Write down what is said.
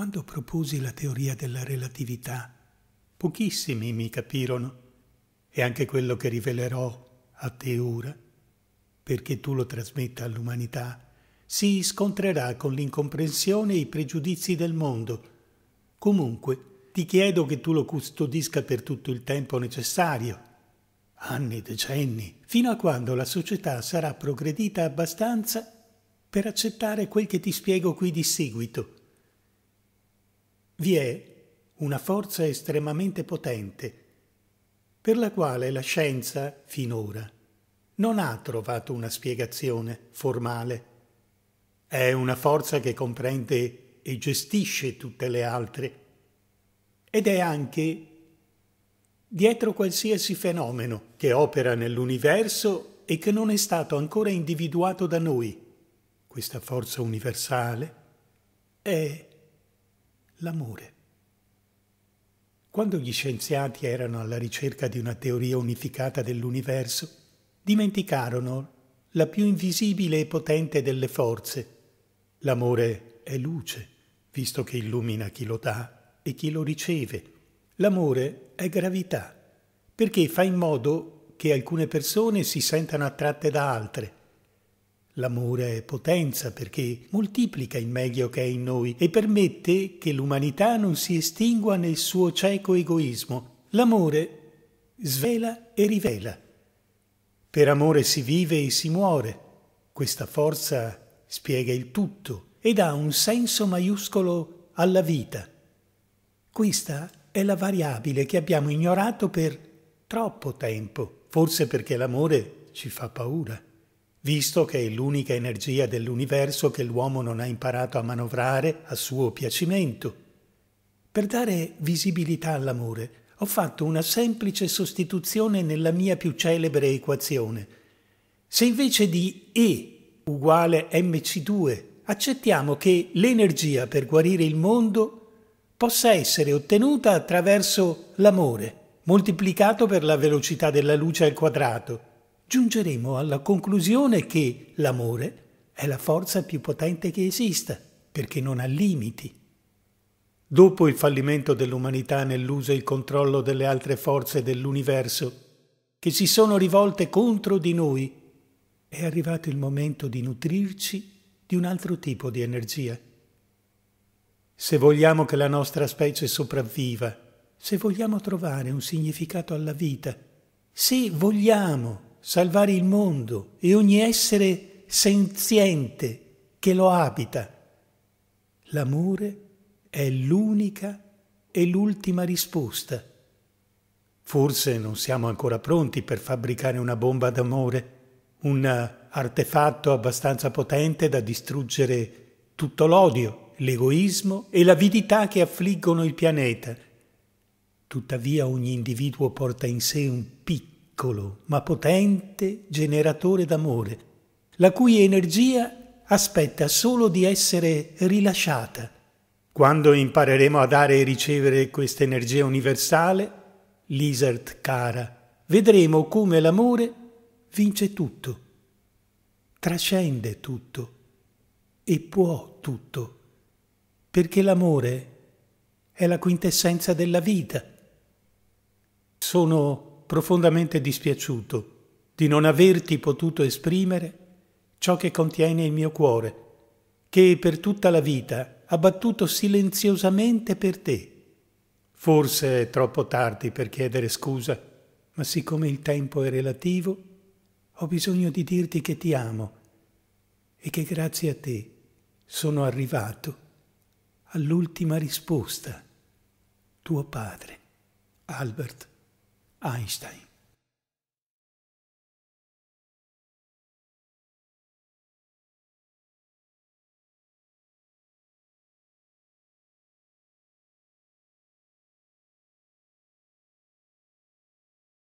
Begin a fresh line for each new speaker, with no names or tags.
quando proposi la teoria della relatività, pochissimi mi capirono, e anche quello che rivelerò a te ora, perché tu lo trasmetta all'umanità, si scontrerà con l'incomprensione e i pregiudizi del mondo. Comunque, ti chiedo che tu lo custodisca per tutto il tempo necessario, anni, decenni, fino a quando la società sarà progredita abbastanza per accettare quel che ti spiego qui di seguito vi è una forza estremamente potente per la quale la scienza finora non ha trovato una spiegazione formale. È una forza che comprende e gestisce tutte le altre ed è anche dietro qualsiasi fenomeno che opera nell'universo e che non è stato ancora individuato da noi. Questa forza universale è l'amore. Quando gli scienziati erano alla ricerca di una teoria unificata dell'universo, dimenticarono la più invisibile e potente delle forze. L'amore è luce, visto che illumina chi lo dà e chi lo riceve. L'amore è gravità, perché fa in modo che alcune persone si sentano attratte da altre L'amore è potenza perché moltiplica il meglio che è in noi e permette che l'umanità non si estingua nel suo cieco egoismo. L'amore svela e rivela. Per amore si vive e si muore. Questa forza spiega il tutto e dà un senso maiuscolo alla vita. Questa è la variabile che abbiamo ignorato per troppo tempo, forse perché l'amore ci fa paura visto che è l'unica energia dell'universo che l'uomo non ha imparato a manovrare a suo piacimento. Per dare visibilità all'amore ho fatto una semplice sostituzione nella mia più celebre equazione. Se invece di E uguale mc2 accettiamo che l'energia per guarire il mondo possa essere ottenuta attraverso l'amore, moltiplicato per la velocità della luce al quadrato, giungeremo alla conclusione che l'amore è la forza più potente che esista, perché non ha limiti. Dopo il fallimento dell'umanità nell'uso e il controllo delle altre forze dell'universo, che si sono rivolte contro di noi, è arrivato il momento di nutrirci di un altro tipo di energia. Se vogliamo che la nostra specie sopravviva, se vogliamo trovare un significato alla vita, se vogliamo salvare il mondo e ogni essere senziente che lo abita. L'amore è l'unica e l'ultima risposta. Forse non siamo ancora pronti per fabbricare una bomba d'amore, un artefatto abbastanza potente da distruggere tutto l'odio, l'egoismo e l'avidità che affliggono il pianeta. Tuttavia ogni individuo porta in sé un picco piccolo ma potente generatore d'amore, la cui energia aspetta solo di essere rilasciata. Quando impareremo a dare e ricevere questa energia universale, Lizard cara, vedremo come l'amore vince tutto, trascende tutto e può tutto, perché l'amore è la quintessenza della vita. Sono profondamente dispiaciuto di non averti potuto esprimere ciò che contiene il mio cuore, che per tutta la vita ha battuto silenziosamente per te. Forse è troppo tardi per chiedere scusa, ma siccome il tempo è relativo, ho bisogno di dirti che ti amo e che grazie a te sono arrivato all'ultima risposta. Tuo padre, Albert. Einstein.